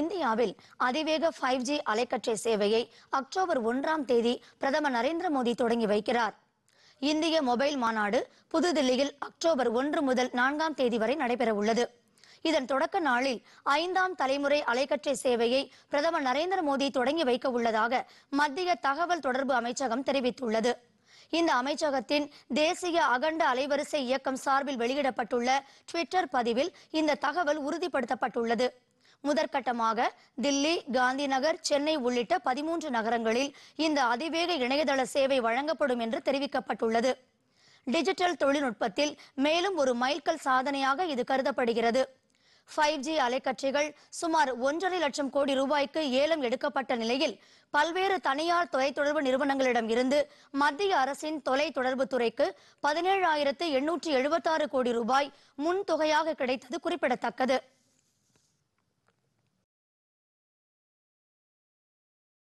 இந்தியாவில் அதிவேக five G அலைக்கற்றை சேவையை அக்டோபர் ஒன்றாம் தேதி பிரதமர் நரேந்திர மோடி தொடங்கி வைக்கிறார் இந்திய மொபைல் மாநாடு புதுதில்லியில் அக்டோபர் ஒன்று முதல் நான்காம் தேதி வரை நடைபெற உள்ளது இதன் தொடக்க நாளில் ஐந்தாம் தலைமுறை அலைக்கற்றை சேவையை பிரதமர் நரேந்திர மோடி தொடங்கி வைக்க உள்ளதாக மத்திய தகவல் தொடர்பு அமைச்சகம் தெரிவித்துள்ளது இந்த அமைச்சகத்தின் தேசிய அகண்ட அலைவரிசை இயக்கம் சார்பில் வெளியிடப்பட்டுள்ள ட்விட்டர் பதிவில் இந்த தகவல் உறுதிப்படுத்தப்பட்டுள்ளது முதற்கட்டமாக தில்லி காந்திநகர் சென்னை உள்ளிட்ட பதிமூன்று நகரங்களில் இந்த அதிவேக இணையதள சேவை வழங்கப்படும் என்று தெரிவிக்கப்பட்டுள்ளது டிஜிட்டல் தொழில்நுட்பத்தில் மேலும் ஒரு மைல்கல் சாதனையாக இது கருதப்படுகிறது ஃபைவ் ஜி அலைக்கற்றைகள் சுமார் ஒன்றரை லட்சம் கோடி ரூபாய்க்கு ஏலம் எடுக்கப்பட்ட நிலையில் பல்வேறு தனியார் தொலைத்தொடர்பு நிறுவனங்களிடம் இருந்து மத்திய அரசின் தொலைத்தொடர்பு துறைக்கு பதினேழாயிரத்து எண்ணூற்றி எழுபத்தாறு கோடி ரூபாய் முன்தொகையாக கிடைத்தது குறிப்பிடத்தக்கது